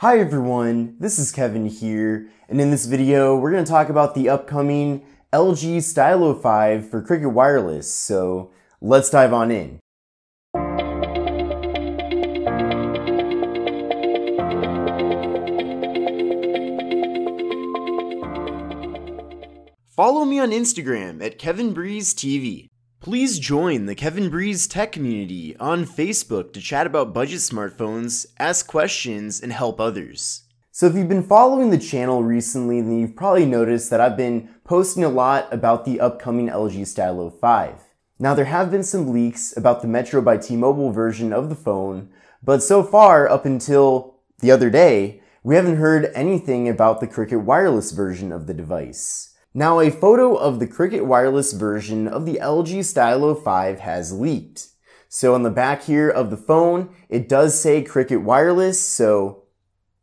Hi everyone, this is Kevin here, and in this video we're going to talk about the upcoming LG Stylo 5 for Cricket Wireless, so let's dive on in. Follow me on Instagram at KevinBreezeTV. Please join the Kevin Breeze Tech community on Facebook to chat about budget smartphones, ask questions, and help others. So if you've been following the channel recently, then you've probably noticed that I've been posting a lot about the upcoming LG Stylo 5. Now there have been some leaks about the Metro by T-Mobile version of the phone, but so far up until the other day, we haven't heard anything about the Cricket wireless version of the device. Now a photo of the Cricut wireless version of the LG Stylo 5 has leaked. So on the back here of the phone, it does say Cricut wireless, so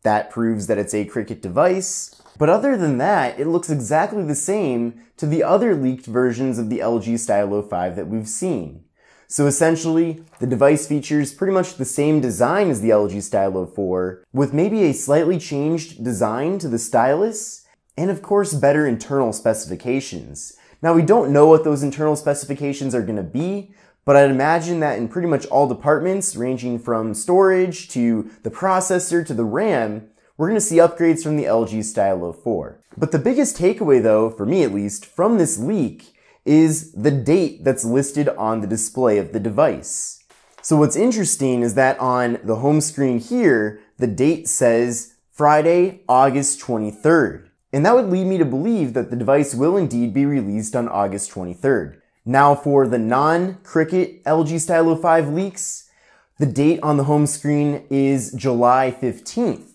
that proves that it's a Cricut device. But other than that, it looks exactly the same to the other leaked versions of the LG Stylo 5 that we've seen. So essentially, the device features pretty much the same design as the LG Stylo 4, with maybe a slightly changed design to the stylus, and of course better internal specifications. Now we don't know what those internal specifications are going to be, but I'd imagine that in pretty much all departments, ranging from storage to the processor to the RAM, we're going to see upgrades from the LG Stylo 4. But the biggest takeaway though, for me at least, from this leak is the date that's listed on the display of the device. So what's interesting is that on the home screen here, the date says Friday, August 23rd. And that would lead me to believe that the device will indeed be released on August 23rd. Now for the non-Cricut LG Stylo 5 leaks, the date on the home screen is July 15th.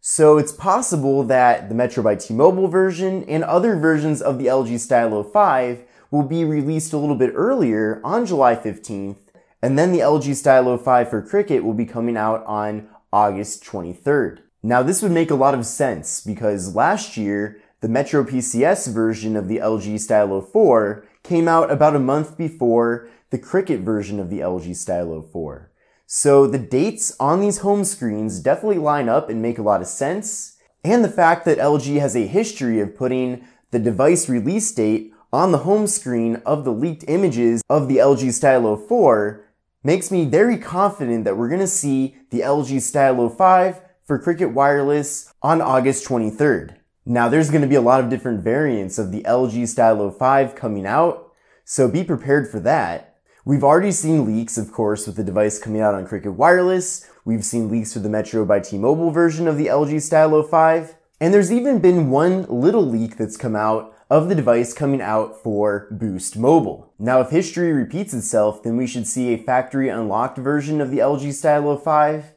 So it's possible that the Metro by T-Mobile version and other versions of the LG Stylo 5 will be released a little bit earlier on July 15th, and then the LG Stylo 5 for Cricut will be coming out on August 23rd. Now this would make a lot of sense because last year, the Metro PCS version of the LG Stylo 4 came out about a month before the Cricut version of the LG Stylo 4. So the dates on these home screens definitely line up and make a lot of sense. And the fact that LG has a history of putting the device release date on the home screen of the leaked images of the LG Stylo 4 makes me very confident that we're gonna see the LG Stylo 5 for Cricket Wireless on August 23rd. Now there's going to be a lot of different variants of the LG Stylo 5 coming out, so be prepared for that. We've already seen leaks, of course, with the device coming out on Cricket Wireless. We've seen leaks for the Metro by T-Mobile version of the LG Stylo 5. And there's even been one little leak that's come out of the device coming out for Boost Mobile. Now, if history repeats itself, then we should see a factory unlocked version of the LG Stylo 5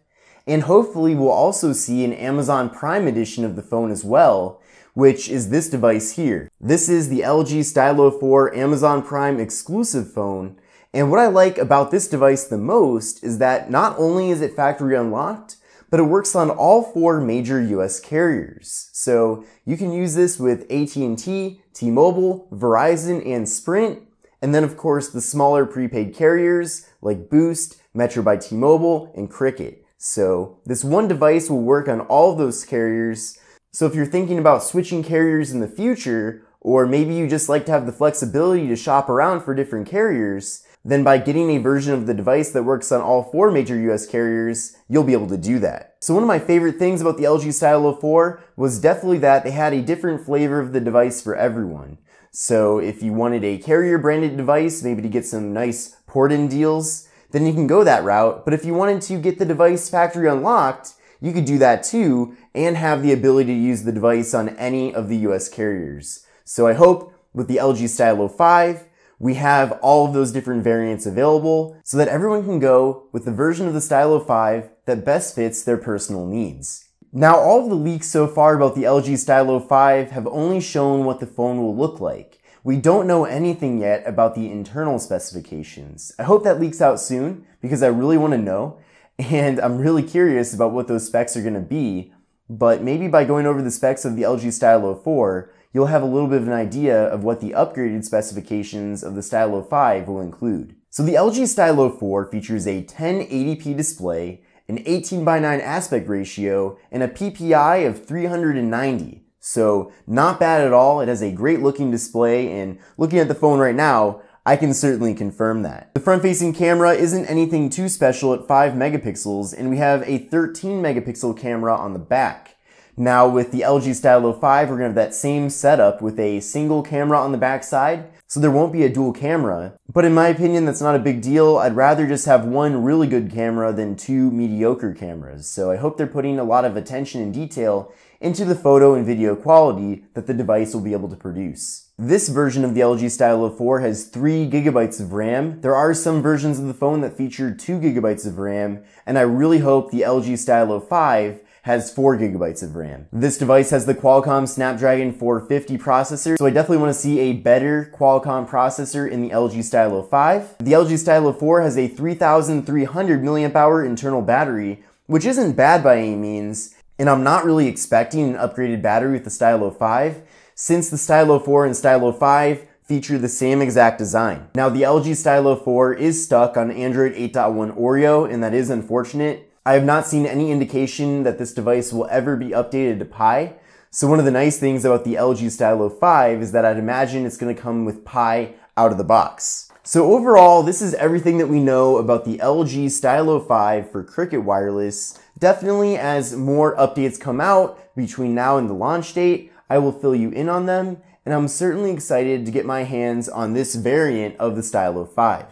and hopefully we'll also see an Amazon Prime edition of the phone as well, which is this device here. This is the LG Stylo 4 Amazon Prime exclusive phone. And what I like about this device the most is that not only is it factory unlocked, but it works on all four major US carriers. So you can use this with AT&T, T-Mobile, Verizon, and Sprint, and then of course the smaller prepaid carriers like Boost, Metro by T-Mobile, and Cricket. So this one device will work on all those carriers. So if you're thinking about switching carriers in the future, or maybe you just like to have the flexibility to shop around for different carriers, then by getting a version of the device that works on all four major US carriers, you'll be able to do that. So one of my favorite things about the LG Stylo 4 was definitely that they had a different flavor of the device for everyone. So if you wanted a carrier branded device, maybe to get some nice port-in deals, then you can go that route. But if you wanted to get the device factory unlocked, you could do that too and have the ability to use the device on any of the US carriers. So I hope with the LG Stylo 5, we have all of those different variants available so that everyone can go with the version of the Stylo 5 that best fits their personal needs. Now, all of the leaks so far about the LG Stylo 5 have only shown what the phone will look like. We don't know anything yet about the internal specifications. I hope that leaks out soon because I really want to know and I'm really curious about what those specs are going to be. But maybe by going over the specs of the LG Stylo 4, you'll have a little bit of an idea of what the upgraded specifications of the Stylo 5 will include. So the LG Stylo 4 features a 1080p display, an 18 by 9 aspect ratio, and a PPI of 390. So not bad at all. It has a great looking display and looking at the phone right now, I can certainly confirm that. The front facing camera isn't anything too special at 5 megapixels and we have a 13 megapixel camera on the back. Now with the LG Stylo 5, we're gonna have that same setup with a single camera on the backside. So there won't be a dual camera, but in my opinion, that's not a big deal. I'd rather just have one really good camera than two mediocre cameras. So I hope they're putting a lot of attention and detail into the photo and video quality that the device will be able to produce. This version of the LG Stylo 4 has 3 gigabytes of RAM. There are some versions of the phone that feature 2 gigabytes of RAM, and I really hope the LG Stylo 5 has 4 gigabytes of RAM. This device has the Qualcomm Snapdragon 450 processor, so I definitely want to see a better Qualcomm processor in the LG Stylo 5. The LG Stylo 4 has a 3300 milliamp hour internal battery, which isn't bad by any means, and I'm not really expecting an upgraded battery with the Stylo 5, since the Stylo 4 and Stylo 5 feature the same exact design. Now the LG Stylo 4 is stuck on Android 8.1 Oreo and that is unfortunate I have not seen any indication that this device will ever be updated to Pi. So one of the nice things about the LG Stylo 5 is that I'd imagine it's going to come with Pi out of the box. So overall, this is everything that we know about the LG Stylo 5 for Cricket Wireless. Definitely as more updates come out between now and the launch date, I will fill you in on them, and I'm certainly excited to get my hands on this variant of the Stylo 5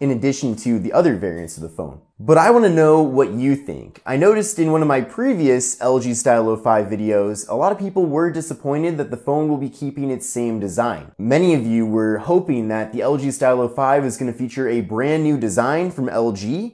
in addition to the other variants of the phone. But I want to know what you think. I noticed in one of my previous LG Stylo 5 videos, a lot of people were disappointed that the phone will be keeping its same design. Many of you were hoping that the LG Stylo 5 is going to feature a brand new design from LG,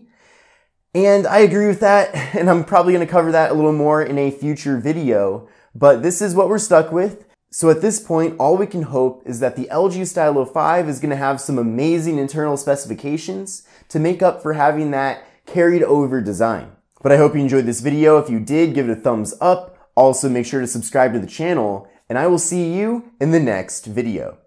and I agree with that, and I'm probably gonna cover that a little more in a future video, but this is what we're stuck with. So at this point, all we can hope is that the LG Stylo 5 is going to have some amazing internal specifications to make up for having that carried over design. But I hope you enjoyed this video. If you did, give it a thumbs up. Also, make sure to subscribe to the channel, and I will see you in the next video.